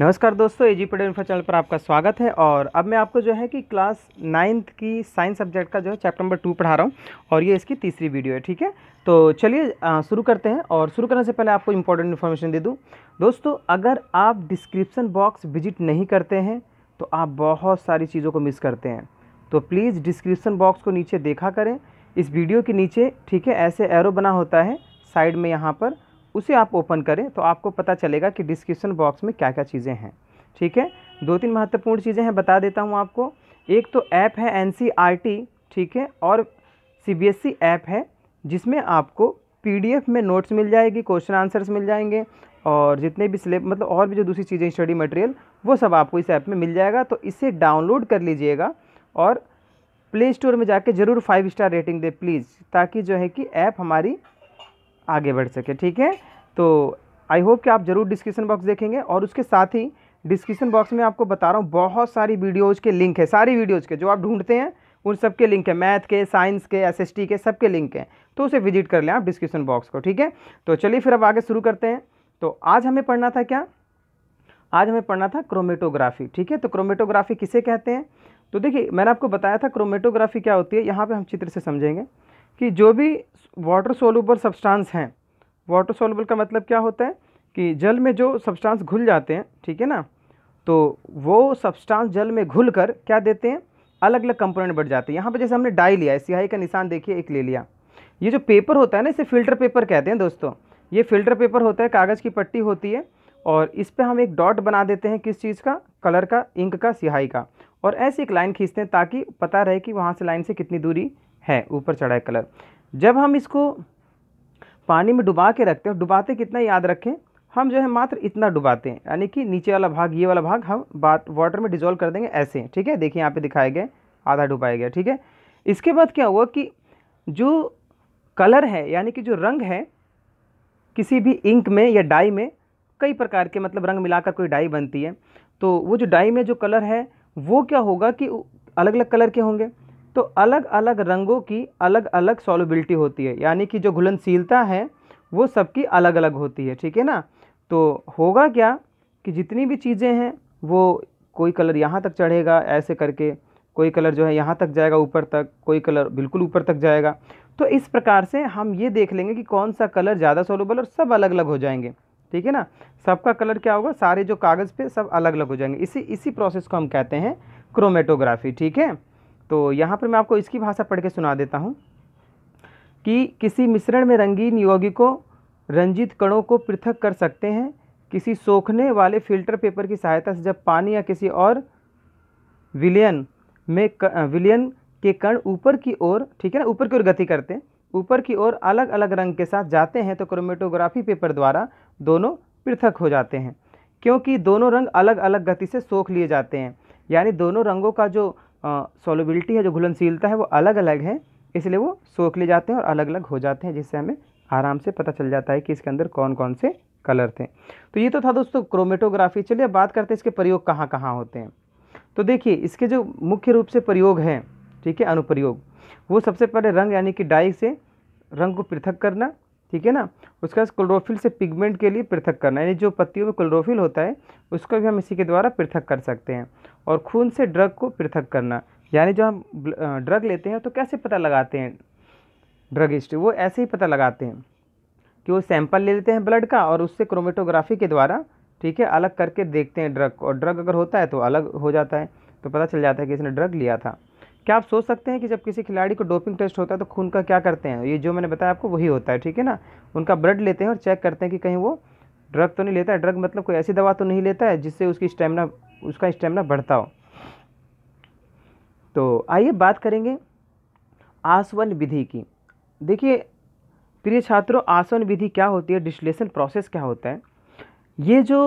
नमस्कार दोस्तों एजी Patel info channel पर आपका स्वागत है और अब मैं आपको जो है कि क्लास नाइन्थ की साइंस सब्जेक्ट का जो है चैप्टर नंबर टू पढ़ा रहा हूँ और ये इसकी तीसरी वीडियो है ठीक है तो चलिए शुरू करते हैं और शुरू करने से पहले आपको इंपॉर्टेंट इन्फॉर्मेशन दे दूँ दोस्तों अगर आप डिस्क्रिप्सन बॉक्स विजिट नहीं करते हैं तो आप बहुत सारी चीज़ों को मिस करते हैं तो प्लीज़ डिस्क्रिप्सन बॉक्स को नीचे देखा करें इस वीडियो के नीचे ठीक है ऐसे एरो बना होता है साइड में यहाँ पर उसे आप ओपन करें तो आपको पता चलेगा कि डिस्क्रिप्सन बॉक्स में क्या क्या चीज़ें हैं ठीक है दो तीन महत्वपूर्ण चीज़ें हैं बता देता हूँ आपको एक तो ऐप है एन e ठीक है और सी बी एस ऐप है जिसमें आपको पीडीएफ में नोट्स मिल जाएगी क्वेश्चन आंसर्स मिल जाएंगे और जितने भी सिलेब मतलब और भी जो दूसरी चीज़ें स्टडी मटेरियल वो सब आपको इस ऐप में मिल जाएगा तो इसे डाउनलोड कर लीजिएगा और प्ले स्टोर में जाके ज़रूर फाइव स्टार रेटिंग दे प्लीज़ ताकि जो है कि ऐप हमारी आगे बढ़ सके ठीक है तो आई होप कि आप ज़रूर डिस्क्रिप्शन बॉक्स देखेंगे और उसके साथ ही डिस्क्रिप्शन बॉक्स में आपको बता रहा हूँ बहुत सारी वीडियोज़ के लिंक है सारी वीडियोज़ के जो आप ढूंढते हैं उन सब के लिंक है मैथ के साइंस के एसएसटी के सब के लिंक हैं तो उसे विजिट कर लें आप डिस्क्रिप्शन बॉक्स को ठीक है तो चलिए फिर अब आगे शुरू करते हैं तो आज हमें पढ़ना था क्या आज हमें पढ़ना था क्रोमेटोग्राफी ठीक है तो क्रोमेटोग्राफी किसे कहते हैं तो देखिए मैंने आपको बताया था क्रोमेटोग्राफी क्या होती है यहाँ पर हम चित्र से समझेंगे कि जो भी वाटर सोलबल सब्सटेंस हैं वाटर सोलबल का मतलब क्या होता है कि जल में जो सब्सटेंस घुल जाते हैं ठीक है ना तो वो सब्सटेंस जल में घुल कर क्या देते हैं अलग अलग कंपोनेंट बढ़ जाते हैं यहाँ पर जैसे हमने डाई लिया है सिहाई का निशान देखिए एक ले लिया ये जो पेपर होता है ना इसे फ़िल्टर पेपर कहते हैं दोस्तों ये फ़िल्टर पेपर होता है कागज़ की पट्टी होती है और इस पर हम एक डॉट बना देते हैं किस चीज़ का कलर का इंक का सियाही का और ऐसी एक लाइन खींचते हैं ताकि पता रहे कि वहाँ से लाइन से कितनी दूरी है ऊपर चढ़ा है कलर जब हम इसको पानी में डुबा के रखते हैं डुबाते कितना याद रखें हम जो है मात्र इतना डुबाते हैं यानी कि नीचे वाला भाग ये वाला भाग हम बात वाटर में डिजोल्व कर देंगे ऐसे ठीक है देखिए यहाँ पे दिखाया गया आधा डुबाया गया ठीक है इसके बाद क्या हुआ कि जो कलर है यानी कि जो रंग है किसी भी इंक में या डाई में कई प्रकार के मतलब रंग मिलाकर कोई डाई बनती है तो वो जो डाई में जो कलर है वो क्या होगा कि अलग अलग कलर के होंगे तो अलग अलग रंगों की अलग अलग सॉलिबिलिटी होती है यानी कि जो घुलनशीलता है वो सबकी अलग अलग होती है ठीक है ना तो होगा क्या कि जितनी भी चीज़ें हैं वो कोई कलर यहाँ तक चढ़ेगा ऐसे करके कोई कलर जो है यहाँ तक जाएगा ऊपर तक कोई कलर बिल्कुल ऊपर तक जाएगा तो इस प्रकार से हम ये देख लेंगे कि कौन सा कलर ज़्यादा सोलबल और सब अलग अलग हो जाएंगे ठीक है ना सबका कलर क्या होगा सारे जो कागज़ पे सब अलग अलग हो जाएंगे इसी इसी प्रोसेस को हम कहते हैं क्रोमेटोग्राफी ठीक है तो यहाँ पर मैं आपको इसकी भाषा पढ़ के सुना देता हूँ कि किसी मिश्रण में रंगीन यौगिकों रंजित कणों को पृथक कर सकते हैं किसी सोखने वाले फिल्टर पेपर की सहायता से जब पानी या किसी और विलयन में क, विलयन के कण ऊपर की ओर ठीक है ना ऊपर की ओर गति करते हैं ऊपर की ओर अलग अलग रंग के साथ जाते हैं तो क्रोमेटोग्राफी पेपर द्वारा दोनों पृथक हो जाते हैं क्योंकि दोनों रंग अलग अलग गति से सोख लिए जाते हैं यानी दोनों रंगों का जो सॉलिबिलिटी है जो घुलनशीलता है वो अलग अलग है इसलिए वो सोख ले जाते हैं और अलग अलग हो जाते हैं जिससे हमें आराम से पता चल जाता है कि इसके अंदर कौन कौन से कलर थे तो ये तो था दोस्तों क्रोमेटोग्राफी चलिए बात करते हैं इसके प्रयोग कहाँ कहाँ होते हैं तो देखिए इसके जो मुख्य रूप से प्रयोग हैं ठीक है अनुप्रयोग वो सबसे पहले रंग यानी कि डाई से रंग को पृथक करना ठीक है ना उसके बाद क्लोरोफिल से पिगमेंट के लिए पृथक करना यानी जो पत्तियों में क्लोरोफिल होता है उसको भी हम इसी के द्वारा पृथक कर सकते हैं और खून से ड्रग को पृथक करना यानी जो हम ड्रग लेते हैं तो कैसे पता लगाते हैं ड्रगिस्ट वो ऐसे ही पता लगाते हैं कि वो सैंपल ले लेते हैं ब्लड का और उससे क्रोमेटोग्राफी के द्वारा ठीक है अलग करके देखते हैं ड्रग और ड्रग अगर होता है तो अलग हो जाता है तो पता चल जाता है कि इसने ड्रग लिया था क्या आप सोच सकते हैं कि जब किसी खिलाड़ी को डोपिंग टेस्ट होता है तो खून का क्या करते हैं ये जो मैंने बताया आपको वही होता है ठीक है ना उनका ब्लड लेते हैं और चेक करते हैं कि कहीं वो ड्रग तो नहीं लेता है ड्रग मतलब कोई ऐसी दवा तो नहीं लेता है जिससे उसकी स्टेमिना उसका स्टेमिना बढ़ता हो तो आइए बात करेंगे आसवन विधि की देखिए प्रिय छात्रों आसवन विधि क्या होती है डिश्लेषण प्रोसेस क्या होता है ये जो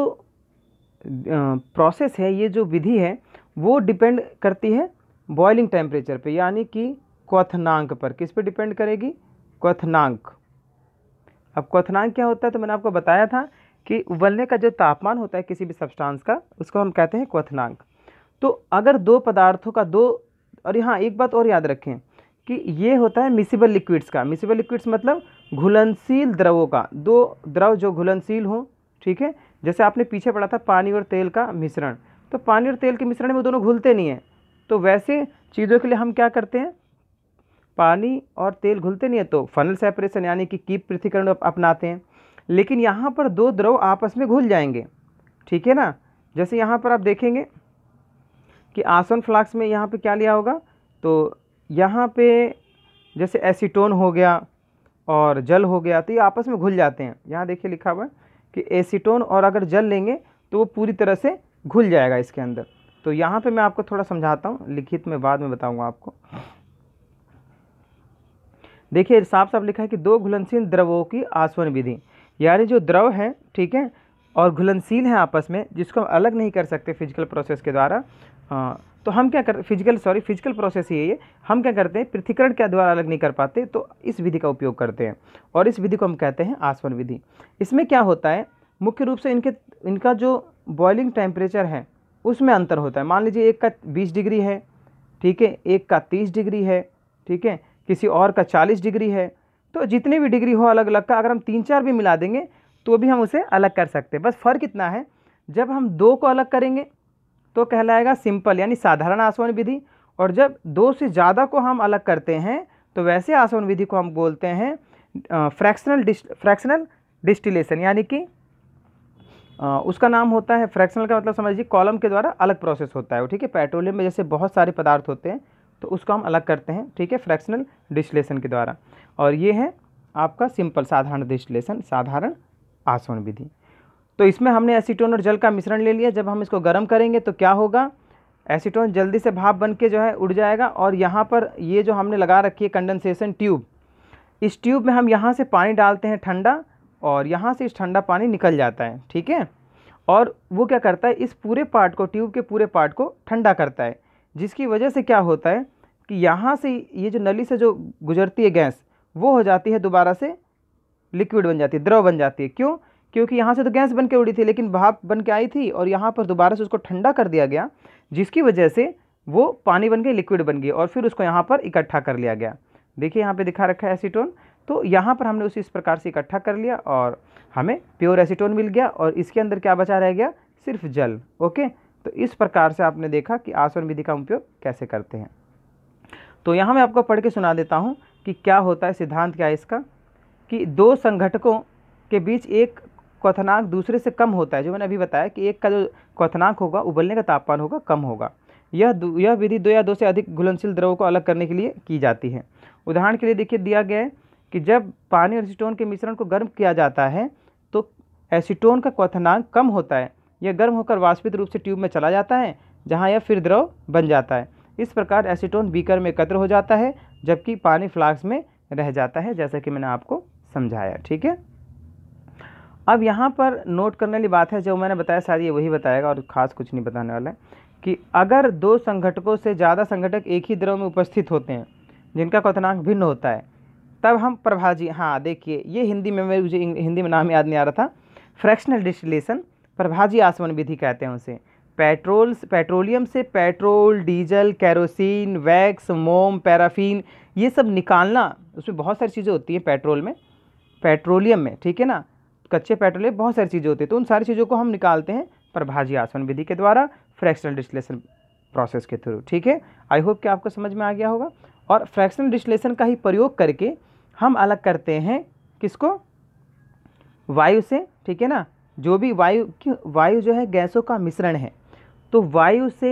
प्रोसेस है ये जो विधि है वो डिपेंड करती है बॉयलिंग टेम्परेचर पे यानी कि क्वथनांक पर किस पे डिपेंड करेगी क्वथनांक अब क्वथनांक क्या होता है तो मैंने आपको बताया था कि उबलने का जो तापमान होता है किसी भी सब्सटेंस का उसको हम कहते हैं क्वथनांक तो अगर दो पदार्थों का दो और यहाँ एक बात और याद रखें कि ये होता है मिसिबल लिक्विड्स का मिसिबल लिक्विड्स मतलब घुलनशील द्रवों का दो द्रव जो घुलनशील हो ठीक है जैसे आपने पीछे पढ़ा था पानी और तेल का मिश्रण तो पानी और तेल के मिश्रण में दोनों घुलते नहीं हैं तो वैसे चीज़ों के लिए हम क्या करते हैं पानी और तेल घुलते नहीं है तो फनल सेपरेशन यानी कि कीप पृथ्वीकरण अपनाते हैं लेकिन यहाँ पर दो द्रव आपस में घुल जाएंगे ठीक है ना जैसे यहाँ पर आप देखेंगे कि आसवन फ्लाक्स में यहाँ पे क्या लिया होगा तो यहाँ पे जैसे एसीटोन हो गया और जल हो गया तो ये आपस में घुल जाते हैं यहाँ देखिए लिखा हुआ है कि एसीटोन और अगर जल लेंगे तो वो पूरी तरह से घुल जाएगा इसके अंदर तो यहाँ पे मैं आपको थोड़ा समझाता हूँ लिखित में बाद में बताऊँगा आपको देखिए साफ साफ लिखा है कि दो घुलनशील द्रवों की आसवन विधि यानी जो द्रव हैं ठीक है और घुलनशील हैं आपस में जिसको हम अलग नहीं कर सकते फिजिकल प्रोसेस के द्वारा तो हम क्या कर फिजिकल सॉरी फिजिकल प्रोसेस ही है ये हम क्या करते हैं पृथ्वीकरण के द्वारा अलग नहीं कर पाते तो इस विधि का उपयोग करते हैं और इस विधि को हम कहते हैं आसवन विधि इसमें क्या होता है मुख्य रूप से इनके इनका जो बॉयलिंग टेम्परेचर है उसमें अंतर होता है मान लीजिए एक का बीस डिग्री है ठीक है एक का तीस डिग्री है ठीक है किसी और का चालीस डिग्री है तो जितने भी डिग्री हो अलग अलग का अगर हम तीन चार भी मिला देंगे तो भी हम उसे अलग कर सकते हैं बस फ़र्क इतना है जब हम दो को अलग करेंगे तो कहलाएगा सिंपल यानी साधारण आसवन विधि और जब दो से ज़्यादा को हम अलग करते हैं तो वैसे आसवन विधि को हम बोलते हैं फ्रैक्शनल डिस् फ्रैक्शनल डिस्टिलेशन यानी कि उसका नाम होता है फ्रैक्शनल का मतलब समझिए कॉलम के द्वारा अलग प्रोसेस होता है ठीक है पेट्रोलियम में जैसे बहुत सारे पदार्थ होते हैं तो उसको हम अलग करते हैं ठीक है फ्रैक्शनल डिस्लेशन के द्वारा और ये है आपका सिंपल साधारण डिस्लेशन साधारण आसवन विधि तो इसमें हमने एसीटोन और जल का मिश्रण ले लिया जब हम इसको गर्म करेंगे तो क्या होगा एसीटोन जल्दी से भाप बन के जो है उड़ जाएगा और यहाँ पर ये जो हमने लगा रखी है कंडेंसेशन ट्यूब इस ट्यूब में हम यहाँ से पानी डालते हैं ठंडा और यहाँ से इस ठंडा पानी निकल जाता है ठीक है और वो क्या करता है इस पूरे पार्ट को ट्यूब के पूरे पार्ट को ठंडा करता है जिसकी वजह से क्या होता है कि यहाँ से ये जो नली से जो गुजरती है गैस वो हो जाती है दोबारा से लिक्विड बन जाती है द्रव बन जाती है क्यों क्योंकि यहाँ से तो गैस बन के उड़ी थी लेकिन भाप बन के आई थी और यहाँ पर दोबारा से उसको ठंडा कर दिया गया जिसकी वजह से वो पानी बन के लिक्विड बन गई और फिर उसको यहाँ पर इकट्ठा कर लिया गया देखिए यहाँ पे दिखा रखा है एसीटोन तो यहाँ पर हमने उसे इस प्रकार से इकट्ठा कर लिया और हमें प्योर एसीटोन मिल गया और इसके अंदर क्या बचा रह गया सिर्फ जल ओके तो इस प्रकार से आपने देखा कि आसवन विधि का उपयोग कैसे करते हैं तो यहाँ मैं आपको पढ़ के सुना देता हूँ कि क्या होता है सिद्धांत क्या है इसका कि दो संगठकों के बीच एक क्वथनांक दूसरे से कम होता है जो मैंने अभी बताया कि एक का जो क्वथनांक होगा उबलने का तापमान होगा कम होगा यह यह विधि दो या दो से अधिक घुलनशील द्रवों को अलग करने के लिए की जाती है उदाहरण के लिए देखिए दिया गया है कि जब पानी और एसीटोन के मिश्रण को गर्म किया जाता है तो एसीटोन का क्वथनांक कम होता है यह गर्म होकर वाष्पित रूप से ट्यूब में चला जाता है जहाँ यह फिर द्रव बन जाता है इस प्रकार एसीटोन बीकर में एकत्र हो जाता है जबकि पानी फ्लास्क में रह जाता है जैसा कि मैंने आपको समझाया ठीक है अब यहाँ पर नोट करने वाली बात है जो मैंने बताया शायद ये वही बताएगा और ख़ास कुछ नहीं बताने वाला है कि अगर दो संगठकों से ज़्यादा संगठक एक ही द्रव में उपस्थित होते हैं जिनका क्वनांक भिन्न होता है तब हम प्रभाजी हाँ देखिए ये हिंदी में मुझे हिंदी में नाम याद नहीं आ रहा था फ्रैक्शनल डिस्टिलेशन प्रभाजी आसमन विधि कहते हैं उसे पेट्रोल पेट्रोलियम से पेट्रोल डीजल कैरोसिन वैक्स मोम पैराफीन ये सब निकालना उसमें बहुत सारी चीज़ें होती हैं पेट्रोल में पेट्रोलियम में ठीक है ना कच्चे पेट्रोल में बहुत सारी चीज़ें होती है तो उन सारी चीज़ों को हम निकालते हैं परभाजी आसवन विधि के द्वारा फ्रैक्शनल डिस्लेशन प्रोसेस के थ्रू ठीक है आई होप कि आपको समझ में आ गया होगा और फ्रैक्शनल डिस्लेशन का ही प्रयोग करके हम अलग करते हैं किसको वायु से ठीक है ना जो भी वायु वायु जो है गैसों का मिश्रण है तो वायु से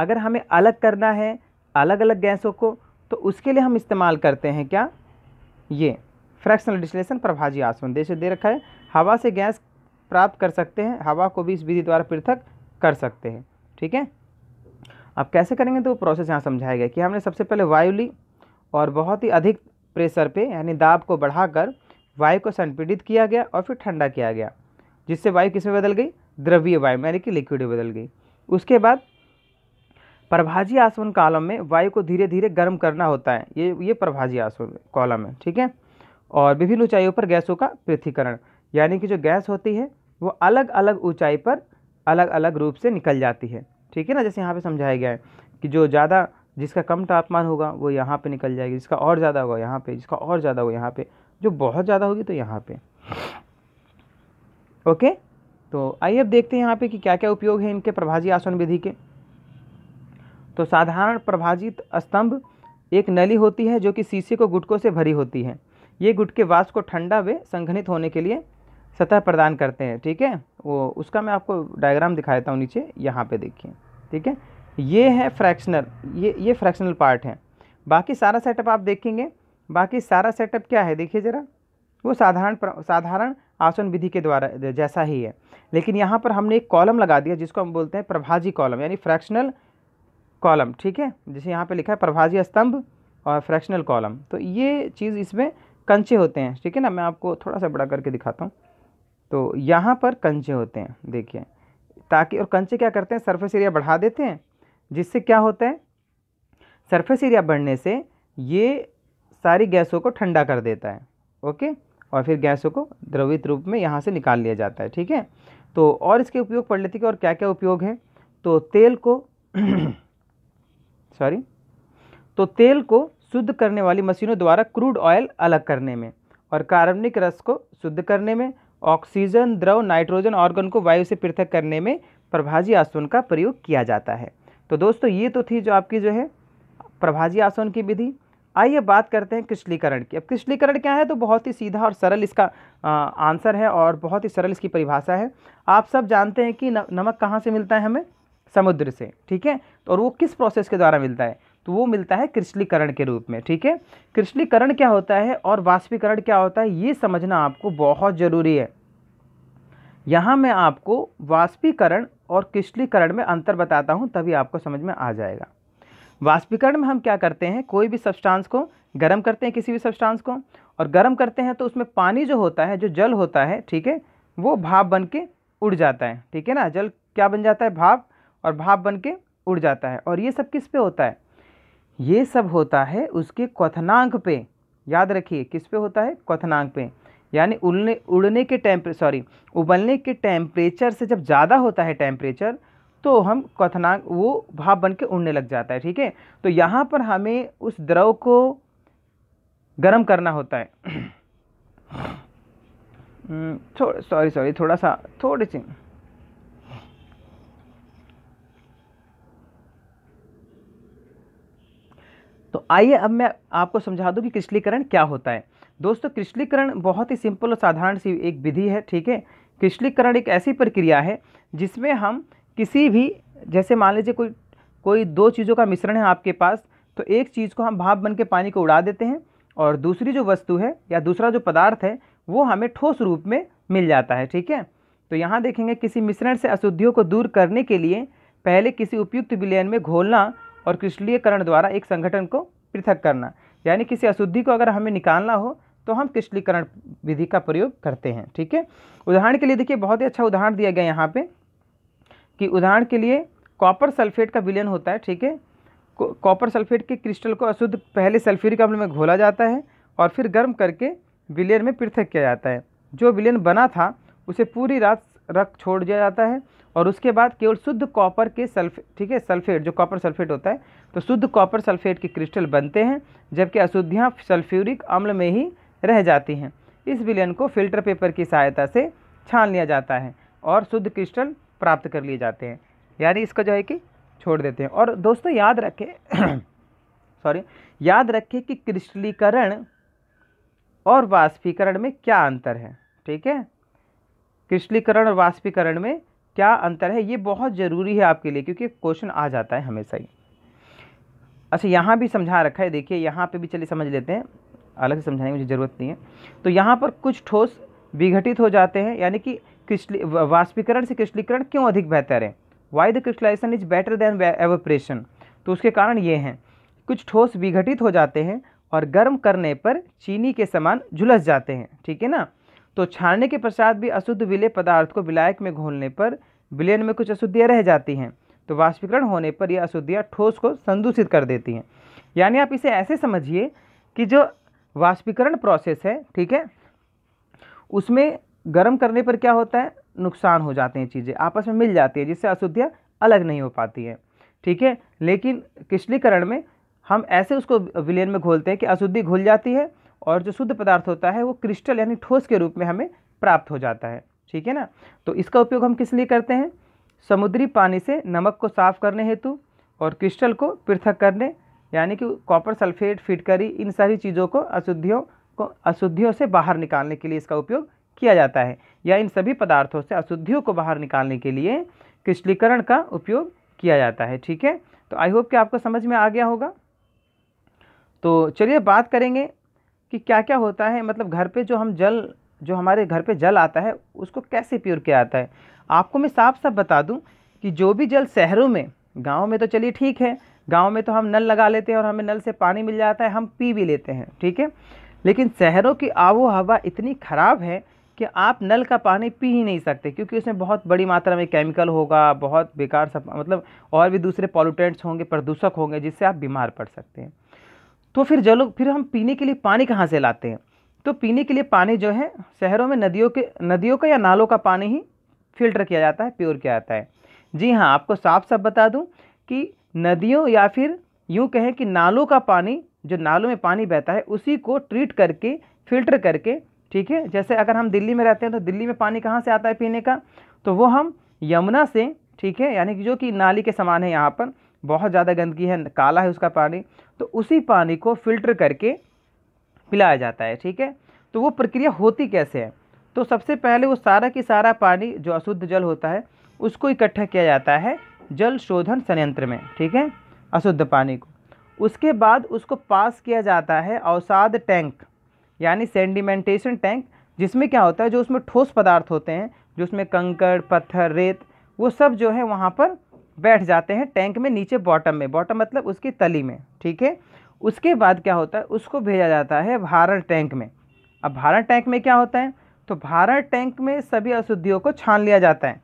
अगर हमें अलग करना है अलग अलग गैसों को तो उसके लिए हम इस्तेमाल करते हैं क्या ये फ्रैक्शनल डिस्टिलेशन प्रभाजी आसमन देश दे रखा है हवा से गैस प्राप्त कर सकते हैं हवा को भी इस विधि द्वारा पृथक कर सकते हैं ठीक है अब कैसे करेंगे तो वो प्रोसेस यहाँ समझाया गया कि हमने सबसे पहले वायु ली और बहुत ही अधिक प्रेशर पे यानी दाब को बढ़ाकर वायु को संपीड़ित किया गया और फिर ठंडा किया गया जिससे वायु किस में बदल गई द्रवीय वायु यानी कि लिक्विड में बदल गई उसके बाद प्रभाजी आसवन कॉलम में वायु को धीरे धीरे गर्म करना होता है ये ये प्रभाजी आसवन कॉलम है ठीक है और विभिन्न ऊंचाइयों पर गैसों का पृथ्वीकरण यानी कि जो गैस होती है वो अलग अलग ऊंचाई पर अलग अलग रूप से निकल जाती है ठीक है ना जैसे यहाँ पे समझाया गया है कि जो ज़्यादा जिसका कम तापमान होगा वो यहाँ पे निकल जाएगी जिसका और ज़्यादा होगा यहाँ पे जिसका और ज़्यादा होगा यहाँ पे जो बहुत ज़्यादा होगी तो यहाँ पे ओके तो आइए अब देखते हैं यहाँ पे कि क्या क्या उपयोग है इनके प्रभाजी आसन विधि के तो साधारण प्रभाजित स्तंभ एक नली होती है जो कि शीशे को गुटकों से भरी होती है ये गुटके वास को ठंडा वे संघनित होने के लिए सतह प्रदान करते हैं ठीक है वो उसका मैं आपको डायग्राम दिखा देता हूँ नीचे यहाँ पे देखिए ठीक है ये है फ्रैक्शनल ये ये फ्रैक्शनल पार्ट है बाकी सारा सेटअप आप देखेंगे बाकी सारा सेटअप क्या है देखिए ज़रा वो साधारण साधारण आसन विधि के द्वारा जैसा ही है लेकिन यहाँ पर हमने एक कॉलम लगा दिया जिसको हम बोलते हैं प्रभाजी कॉलम यानी फ्रैक्शनल कॉलम ठीक है जैसे यहाँ पे लिखा है प्रभाजी स्तंभ और फ्रैक्शनल कॉलम तो ये चीज़ इसमें कंचे होते हैं ठीक है ना मैं आपको थोड़ा सा बड़ा करके दिखाता हूँ तो यहाँ पर कंचे होते हैं देखिए ताकि और कंचे क्या करते हैं सरफेस एरिया बढ़ा देते हैं जिससे क्या होता है सरफेस एरिया बढ़ने से ये सारी गैसों को ठंडा कर देता है ओके और फिर गैसों को द्रवित रूप में यहाँ से निकाल लिया जाता है ठीक है तो और इसके उपयोग पढ़ लेते कि और क्या क्या उपयोग हैं तो तेल को सॉरी तो तेल को शुद्ध करने वाली मशीनों द्वारा क्रूड ऑयल अलग करने में और कार्बनिक रस को शुद्ध करने में ऑक्सीजन द्रव नाइट्रोजन ऑर्गन को वायु से पृथक करने में प्रभाजी आसवन का प्रयोग किया जाता है तो दोस्तों ये तो थी जो आपकी जो है प्रभाजी आसवन की विधि आइए बात करते हैं क्रिस्टलीकरण की अब क्रिस्टलीकरण क्या है तो बहुत ही सीधा और सरल इसका आ, आंसर है और बहुत ही सरल इसकी परिभाषा है आप सब जानते हैं कि न, नमक कहाँ से मिलता है हमें समुद्र से ठीक है और वो किस प्रोसेस के द्वारा मिलता है तो वो मिलता है क्रिस्टलीकरण के रूप में ठीक है क्रिस्टलीकरण क्या होता है और वाष्पीकरण क्या होता है ये समझना आपको बहुत ज़रूरी है यहाँ मैं आपको वाष्पीकरण और क्रिस्टलीकरण में अंतर बताता हूँ तभी आपको समझ में आ जाएगा वाष्पीकरण में हम क्या करते हैं कोई भी सब्सटांस को गर्म करते हैं किसी भी सब्सटांस को और गर्म करते हैं तो उसमें पानी जो होता है जो जल होता है ठीक है वो भाप बन के उड़ जाता है ठीक है ना जल क्या बन जाता है भाप और भाप बन के उड़ जाता है और ये सब किस पे होता है ये सब होता है उसके क्वथनांक पे याद रखिए किस पे होता है क्वथनांक पे यानी उड़ने उड़ने के टेम्परे सॉरी उबलने के टेम्परेचर से जब ज़्यादा होता है टेम्परेचर तो हम कथनांक वो भाप बन के उड़ने लग जाता है ठीक है तो यहाँ पर हमें उस द्रव को गर्म करना होता है सॉरी हम्म, सॉरी थोड़ा सा थोड़ी सी तो आइए अब मैं आपको समझा दूं कि क्रिस्टलीकरण क्या होता है दोस्तों क्रिस्टलीकरण बहुत ही सिंपल और साधारण सी एक विधि है ठीक है क्रिस्टलीकरण एक ऐसी प्रक्रिया है जिसमें हम किसी भी जैसे मान लीजिए कोई कोई दो चीज़ों का मिश्रण है आपके पास तो एक चीज़ को हम भाप बन के पानी को उड़ा देते हैं और दूसरी जो वस्तु है या दूसरा जो पदार्थ है वो हमें ठोस रूप में मिल जाता है ठीक है तो यहाँ देखेंगे किसी मिश्रण से अशुद्धियों को दूर करने के लिए पहले किसी उपयुक्त विलयन में घोलना और क्रिस्टलीयकरण द्वारा एक संगठन को पृथक करना यानी किसी अशुद्धि को अगर हमें निकालना हो तो हम क्रिस्टलीकरण विधि का प्रयोग करते हैं ठीक है उदाहरण के लिए देखिए बहुत ही अच्छा उदाहरण दिया गया यहाँ पर कि उदाहरण के लिए कॉपर सल्फेट का विलयन होता है ठीक है कॉपर सल्फेट के क्रिस्टल को अशुद्ध पहले सल्फ्यूरिक अम्ल में घोला जाता है और फिर गर्म करके विलयन में पृथक किया जाता है जो विलयन बना था उसे पूरी रात रख छोड़ दिया जाता है और उसके बाद केवल शुद्ध कॉपर के सल्फे ठीक है सल्फेट जो कॉपर सल्फेट होता है तो शुद्ध कॉपर सल्फेट के क्रिस्टल बनते हैं जबकि अशुद्धियाँ सल्फ्यूरिक अम्ल में ही रह जाती हैं इस विलयन को फिल्टर पेपर की सहायता से छान लिया जाता है और शुद्ध क्रिस्टल प्राप्त कर लिए जाते हैं यानी इसका जो है कि छोड़ देते हैं और दोस्तों याद रखें सॉरी याद रखें कि क्रिस्टलीकरण और वाष्पीकरण में क्या अंतर है ठीक है क्रिस्टलीकरण और वाष्पीकरण में क्या अंतर है ये बहुत ज़रूरी है आपके लिए क्योंकि क्वेश्चन आ जाता है हमेशा ही अच्छा यहाँ भी समझा रखा है देखिए यहाँ पे भी चलिए समझ लेते हैं अलग से समझाने की मुझे ज़रूरत नहीं है तो यहाँ पर कुछ ठोस विघटित हो जाते हैं यानी कि क्रिस्टली वाष्पीकरण से क्रिस्टलीकरण क्यों अधिक बेहतर है why the crystallisation is better than evaporation तो उसके कारण ये हैं कुछ ठोस विघटित हो जाते हैं और गर्म करने पर चीनी के समान झुलस जाते हैं ठीक है ना तो छानने के पश्चात भी अशुद्ध विलय पदार्थ को विलायक में घोलने पर विलयन में कुछ अशुद्धियाँ रह जाती हैं तो वाष्पीकरण होने पर यह अशुद्धियाँ ठोस को संदूषित कर देती हैं यानी आप इसे ऐसे समझिए कि जो वाष्पीकरण प्रोसेस है ठीक है उसमें गर्म करने पर क्या होता है नुकसान हो जाते हैं चीज़ें आपस में मिल जाती है जिससे अशुद्धियाँ अलग नहीं हो पाती हैं ठीक है लेकिन किचलीकरण में हम ऐसे उसको विलयन में घोलते हैं कि अशुद्धि घुल जाती है और जो शुद्ध पदार्थ होता है वो क्रिस्टल यानी ठोस के रूप में हमें प्राप्त हो जाता है ठीक है ना तो इसका उपयोग हम किस लिए करते हैं समुद्री पानी से नमक को साफ़ करने हेतु और क्रिस्टल को पृथक करने यानी कि कॉपर सल्फेट फिटकरी इन सारी चीज़ों को अशुद्धियों को अशुद्धियों से बाहर निकालने के लिए इसका उपयोग किया जाता है या इन सभी पदार्थों से अशुद्धियों को बाहर निकालने के लिए क्रिस्टलीकरण का उपयोग किया जाता है ठीक है तो आई होप कि आपको समझ में आ गया होगा तो चलिए बात करेंगे कि क्या क्या होता है मतलब घर पे जो हम जल जो हमारे घर पे जल आता है उसको कैसे प्योर किया जाता है आपको मैं साफ साफ बता दूं कि जो भी जल शहरों में गाँव में तो चलिए ठीक है गाँव में तो हम नल लगा लेते हैं और हमें नल से पानी मिल जाता है हम पी भी लेते हैं ठीक है लेकिन शहरों की आबो हवा इतनी ख़राब है कि आप नल का पानी पी ही नहीं सकते क्योंकि उसमें बहुत बड़ी मात्रा में केमिकल होगा बहुत बेकार सब मतलब और भी दूसरे पॉल्यूटेंट्स होंगे प्रदूषक होंगे जिससे आप बीमार पड़ सकते हैं तो फिर जो लोग फिर हम पीने के लिए पानी कहाँ से लाते हैं तो पीने के लिए पानी जो है शहरों में नदियों के नदियों का या नालों का पानी ही फिल्टर किया जाता है प्योर किया जाता है जी हाँ आपको साफ साफ बता दूँ कि नदियों या फिर यूँ कहें कि नालों का पानी जो नालों में पानी बहता है उसी को ट्रीट करके फिल्टर करके ठीक है जैसे अगर हम दिल्ली में रहते हैं तो दिल्ली में पानी कहाँ से आता है पीने का तो वो हम यमुना से ठीक है यानी कि जो कि नाली के समान है यहाँ पर बहुत ज़्यादा गंदगी है काला है उसका पानी तो उसी पानी को फिल्टर करके पिलाया जाता है ठीक है तो वो प्रक्रिया होती कैसे है तो सबसे पहले वो सारा की सारा पानी जो अशुद्ध जल होता है उसको इकट्ठा किया जाता है जल शोधन संयंत्र में ठीक है अशुद्ध पानी को उसके बाद उसको पास किया जाता है अवसाद टैंक यानी सेंडिमेंटेशन टैंक जिसमें क्या होता है जो उसमें ठोस पदार्थ होते हैं जो उसमें कंकड़ पत्थर रेत वो सब जो है वहाँ पर बैठ जाते हैं टैंक में नीचे बॉटम में बॉटम मतलब उसकी तली में ठीक है उसके बाद क्या होता है उसको भेजा जाता है भारत टैंक में अब भारत टैंक में क्या होता है तो भारत टैंक में सभी अशुद्धियों को छान लिया जाता है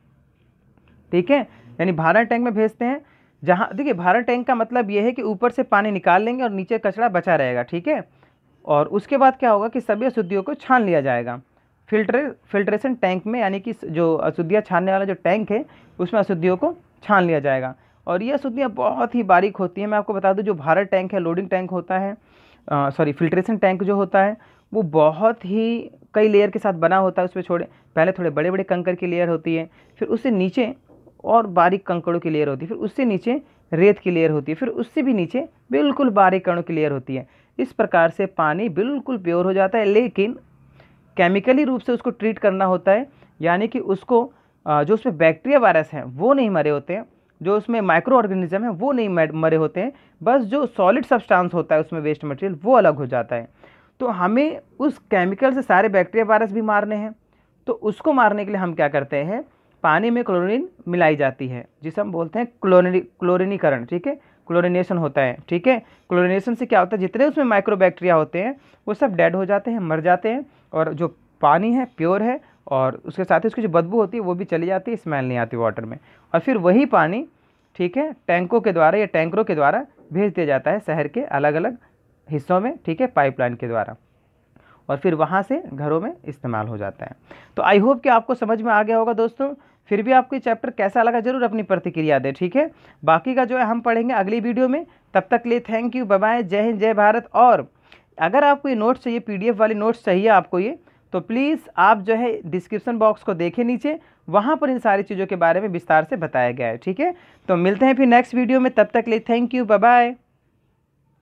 ठीक है यानी भारत टैंक में भेजते हैं जहाँ देखिए भारत टैंक का मतलब ये है कि ऊपर से पानी निकाल लेंगे और नीचे कचरा बचा रहेगा ठीक है और उसके बाद क्या होगा कि सभी अशुद्धियों को छान लिया जाएगा फिल्टर फिल्ट्रेशन टैंक में यानी कि जो अशुद्धियाँ छानने वाला जो टैंक है उसमें अशुद्धियों को छान लिया जाएगा और ये अशुद्धियाँ बहुत ही बारीक होती हैं मैं आपको बता दूँ जो भारत टैंक है लोडिंग टैंक होता है सॉरी फिल्ट्रेशन टैंक जो होता है वो बहुत ही कई लेयर के साथ बना होता है उसमें छोड़े पहले थोड़े बड़े बड़े कंकड़ की लेयर होती है फिर उससे नीचे और बारीक कंकड़ों की लेयर होती है फिर उससे नीचे रेत की लेयर होती है फिर उससे भी नीचे बिल्कुल बारीक कणों की लेयर होती है इस प्रकार से पानी बिल्कुल प्योर हो जाता है लेकिन केमिकली रूप से उसको ट्रीट करना होता है यानी कि उसको जो उसमें बैक्टीरिया वायरस हैं वो नहीं मरे होते हैं जो उसमें माइक्रो ऑर्गेनिज्म है वो नहीं मरे होते हैं बस जो सॉलिड सब्सटेंस होता है उसमें वेस्ट मटेरियल वो अलग हो जाता है तो हमें उस केमिकल से सारे बैक्टीरिया वायरस भी मारने हैं तो उसको मारने के लिए हम क्या करते हैं पानी में क्लोरीन मिलाई जाती है जिसे हम बोलते हैं क्लोरिन क्लोरिनीकरण ठीक है क्लोरिनेशन होता है ठीक है क्लोरिनेशन से क्या होता है जितने उसमें माइक्रो बैक्टीरिया होते हैं वो सब डेड हो जाते हैं मर जाते हैं और जो पानी है प्योर है और उसके साथ ही उसकी जो बदबू होती है वो भी चली जाती है स्मेल नहीं आती वाटर में और फिर वही पानी ठीक है टैंकों के द्वारा या टैंकरों के द्वारा भेज दिया जाता है शहर के अलग अलग हिस्सों में ठीक है पाइपलाइन के द्वारा और फिर वहाँ से घरों में इस्तेमाल हो जाता है तो आई होप कि आपको समझ में आ गया होगा दोस्तों फिर भी आपको ये चैप्टर कैसा लगा जरूर अपनी प्रतिक्रिया दें ठीक है बाकी का जो है हम पढ़ेंगे अगली वीडियो में तब तक लिए थैंक यू बाय जय हिंद जय भारत और अगर आपको ये नोट्स चाहिए पीडीएफ वाले नोट्स चाहिए आपको ये तो प्लीज़ आप जो है डिस्क्रिप्शन बॉक्स को देखें नीचे वहाँ पर इन सारी चीज़ों के बारे में विस्तार से बताया गया है ठीक है तो मिलते हैं फिर नेक्स्ट वीडियो में तब तक लिए थैंक यू बाय